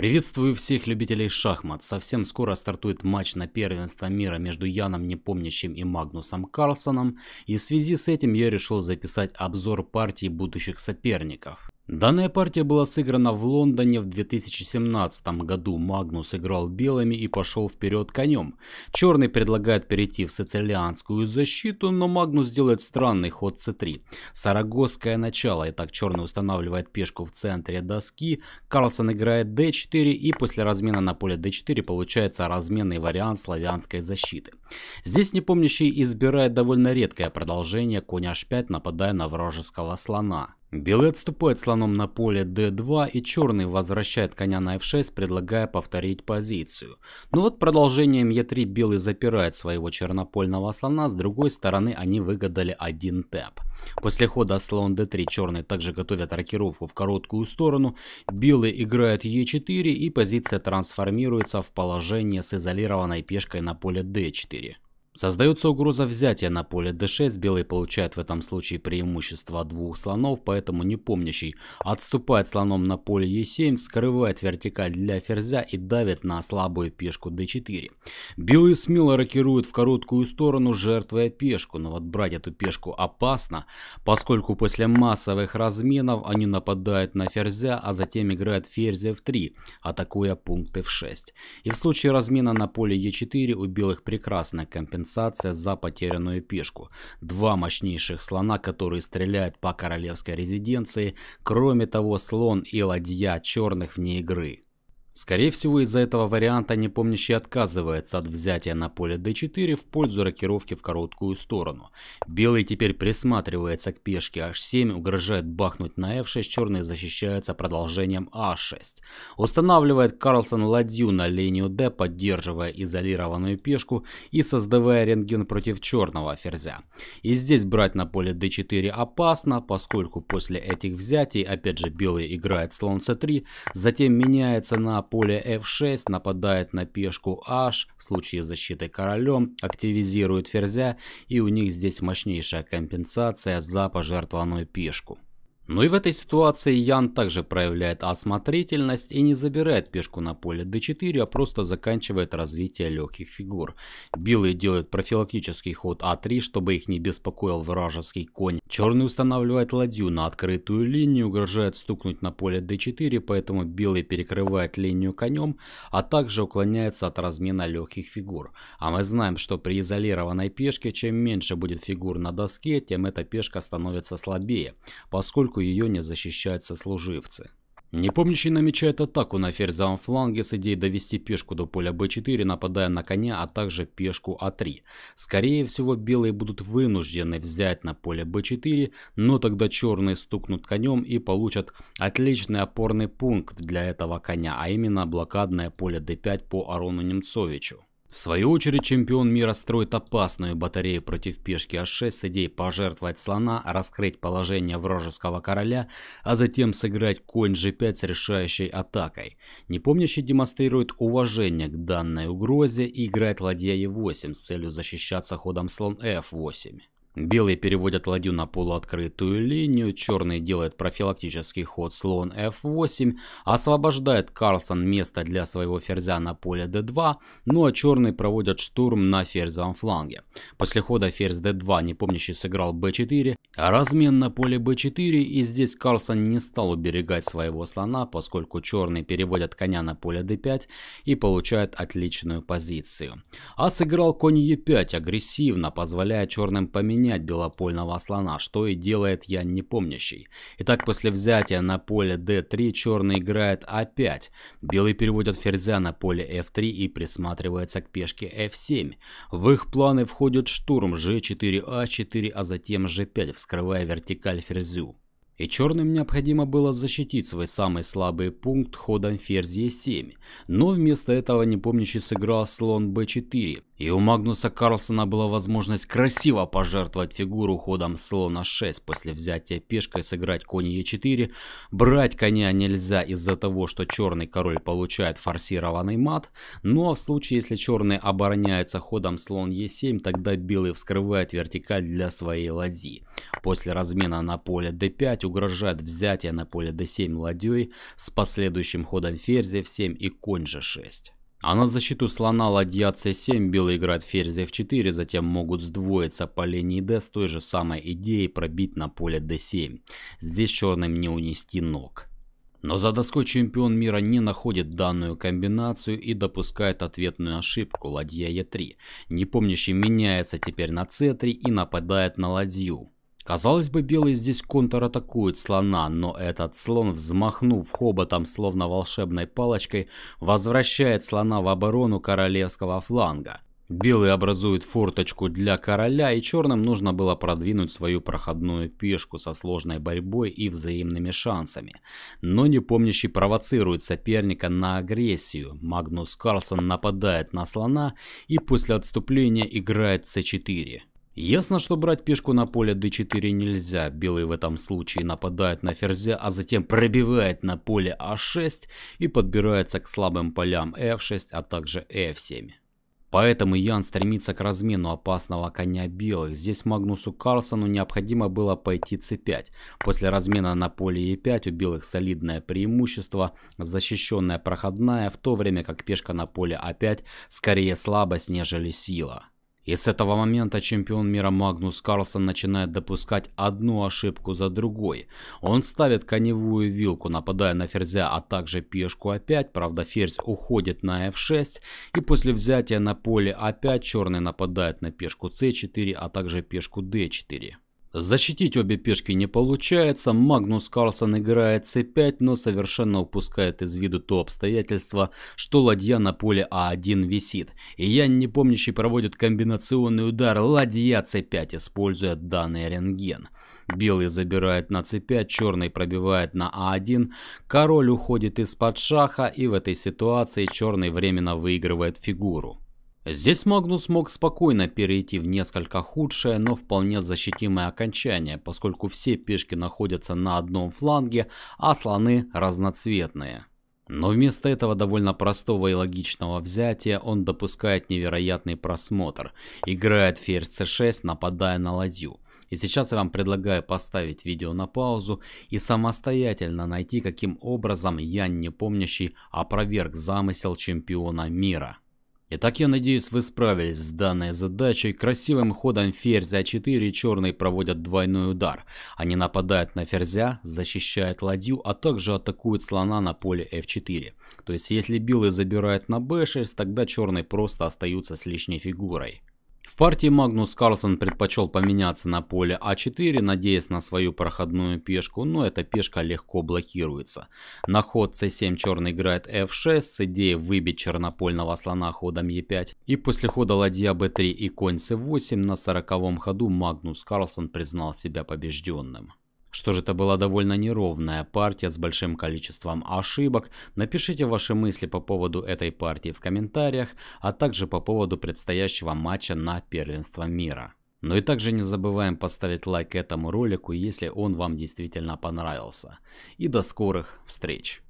Приветствую всех любителей шахмат. Совсем скоро стартует матч на первенство мира между Яном Непомнящим и Магнусом Карлсоном. И в связи с этим я решил записать обзор партии будущих соперников. Данная партия была сыграна в Лондоне в 2017 году. Магнус играл белыми и пошел вперед конем. Черный предлагает перейти в сицилианскую защиту, но Магнус делает странный ход c3. Сарагосское начало. Итак, черный устанавливает пешку в центре доски. Карлсон играет d4 и после размена на поле d4 получается разменный вариант славянской защиты. Здесь непомнящий избирает довольно редкое продолжение конь h5, нападая на вражеского слона. Белый отступает слоном на поле d2 и черный возвращает коня на f6, предлагая повторить позицию. Но ну вот продолжением e3 белый запирает своего чернопольного слона, с другой стороны они выгадали один тэп. После хода слон d3 черные также готовят рокировку в короткую сторону, белый играет e4 и позиция трансформируется в положение с изолированной пешкой на поле d4. Создается угроза взятия на поле d6, белый получает в этом случае преимущество двух слонов, поэтому не помнящий отступает слоном на поле e7, вскрывает вертикаль для ферзя и давит на слабую пешку d4. Белый смело рокирует в короткую сторону, жертвуя пешку, но вот брать эту пешку опасно, поскольку после массовых разменов они нападают на ферзя, а затем играют ферзя f3, атакуя пункт f6. И в случае размена на поле e4 у белых прекрасная компенсация компенсация за потерянную пешку. Два мощнейших слона, которые стреляют по королевской резиденции. Кроме того, слон и ладья черных вне игры. Скорее всего, из-за этого варианта непомнящий отказывается от взятия на поле d4 в пользу рокировки в короткую сторону. Белый теперь присматривается к пешке h7, угрожает бахнуть на f6, черные защищаются продолжением a6. Устанавливает Карлсон ладью на линию d, поддерживая изолированную пешку и создавая рентген против черного ферзя. И здесь брать на поле d4 опасно, поскольку после этих взятий, опять же белый играет слон c3, затем меняется на на поле f6 нападает на пешку h, в случае защиты королем, активизирует ферзя, и у них здесь мощнейшая компенсация за пожертвованную пешку. Ну и в этой ситуации Ян также проявляет осмотрительность и не забирает пешку на поле d4, а просто заканчивает развитие легких фигур. Белые делают профилактический ход а3, чтобы их не беспокоил вражеский конь. Черный устанавливает ладью на открытую линию, угрожает стукнуть на поле d4, поэтому белый перекрывает линию конем, а также уклоняется от размена легких фигур. А мы знаем, что при изолированной пешке, чем меньше будет фигур на доске, тем эта пешка становится слабее, поскольку поскольку ее не защищают сослуживцы. Непомнящий намечает атаку на ферзовом фланге с идеей довести пешку до поля b4, нападая на коня, а также пешку a3. А Скорее всего, белые будут вынуждены взять на поле b4, но тогда черные стукнут конем и получат отличный опорный пункт для этого коня, а именно блокадное поле d5 по Арону Немцовичу. В свою очередь чемпион мира строит опасную батарею против пешки h6 с идеей пожертвовать слона, раскрыть положение вражеского короля, а затем сыграть конь g5 с решающей атакой. Непомнящий демонстрирует уважение к данной угрозе и играет ладья e8 с целью защищаться ходом слон f8. Белые переводят ладью на полуоткрытую линию, черный делает профилактический ход слон f8, освобождает Карлсон место для своего ферзя на поле d2, ну а черные проводят штурм на ферзевом фланге. После хода ферзь d2 непомнящий сыграл b4, размен на поле b4 и здесь Карлсон не стал уберегать своего слона, поскольку черные переводят коня на поле d5 и получают отличную позицию. А сыграл конь e5 агрессивно, позволяя черным поменять менять белопольного слона, что и делает я непомнящий. Итак, после взятия на поле d3 черный играет a5. Белый переводит ферзя на поле f3 и присматривается к пешке f7. В их планы входит штурм g4, a4, а, а затем g5, вскрывая вертикаль ферзю и черным необходимо было защитить свой самый слабый пункт ходом ферзь e7, но вместо этого непомнящий сыграл слон b4, и у Магнуса Карлсона была возможность красиво пожертвовать фигуру ходом слона 6 после взятия пешкой сыграть конь Е4. Брать коня нельзя из-за того, что черный король получает форсированный мат, но ну, а в случае, если черный обороняется ходом слон Е7, тогда белый вскрывает вертикаль для своей ладьи. После размена на поле d5 угрожает взятие на поле d7 ладьей с последующим ходом ферзя f7 и конь g6. А на защиту слона ладья c7 белые играют ферзь f4, затем могут сдвоиться по линии d с той же самой идеей пробить на поле d7. Здесь черным не унести ног. Но за доской чемпион мира не находит данную комбинацию и допускает ответную ошибку ладья e3. Непомнящий меняется теперь на c3 и нападает на ладью. Казалось бы, белые здесь контратакуют слона, но этот слон, взмахнув хоботом словно волшебной палочкой, возвращает слона в оборону королевского фланга. Белые образуют форточку для короля, и черным нужно было продвинуть свою проходную пешку со сложной борьбой и взаимными шансами. Но непомнящий провоцирует соперника на агрессию. Магнус Карлсон нападает на слона и после отступления играет c4. Ясно, что брать пешку на поле d4 нельзя. Белые в этом случае нападают на ферзя, а затем пробивает на поле a а 6 и подбирается к слабым полям f6, а также f7. Поэтому Ян стремится к размену опасного коня белых. Здесь Магнусу Карлсону необходимо было пойти c5. После размена на поле e5 у белых солидное преимущество, защищенная проходная, в то время как пешка на поле a5 а скорее слабость, нежели сила. И с этого момента чемпион мира Магнус Карлсон начинает допускать одну ошибку за другой. Он ставит коневую вилку, нападая на ферзя, а также пешку А5. Правда, ферзь уходит на F6. И после взятия на поле А5 черный нападает на пешку c 4 а также пешку d 4 Защитить обе пешки не получается, Магнус Карлсон играет c5, но совершенно упускает из виду то обстоятельство, что ладья на поле а1 висит, и Ян Непомнящий проводит комбинационный удар ладья c5, используя данный рентген. Белый забирает на c5, черный пробивает на а1, король уходит из-под шаха, и в этой ситуации черный временно выигрывает фигуру. Здесь Магнус мог спокойно перейти в несколько худшее, но вполне защитимое окончание, поскольку все пешки находятся на одном фланге, а слоны разноцветные. Но вместо этого довольно простого и логичного взятия он допускает невероятный просмотр. Играет ферзь c6, нападая на ладью. И сейчас я вам предлагаю поставить видео на паузу и самостоятельно найти, каким образом Ян не помнящий, опроверг замысел чемпиона мира. Итак, я надеюсь, вы справились с данной задачей. Красивым ходом ферзя 4 а черные проводят двойной удар. Они нападают на ферзя, защищают ладью, а также атакуют слона на поле f4. То есть, если белые забирают на b6, тогда черные просто остаются с лишней фигурой партии Магнус Карлсон предпочел поменяться на поле А4, надеясь на свою проходную пешку, но эта пешка легко блокируется. На ход c 7 черный играет F6 с идеей выбить чернопольного слона ходом Е5. И после хода ладья b 3 и конь c 8 на 40 ходу Магнус Карлсон признал себя побежденным. Что же это была довольно неровная партия с большим количеством ошибок? Напишите ваши мысли по поводу этой партии в комментариях, а также по поводу предстоящего матча на первенство мира. Ну и также не забываем поставить лайк этому ролику, если он вам действительно понравился. И до скорых встреч!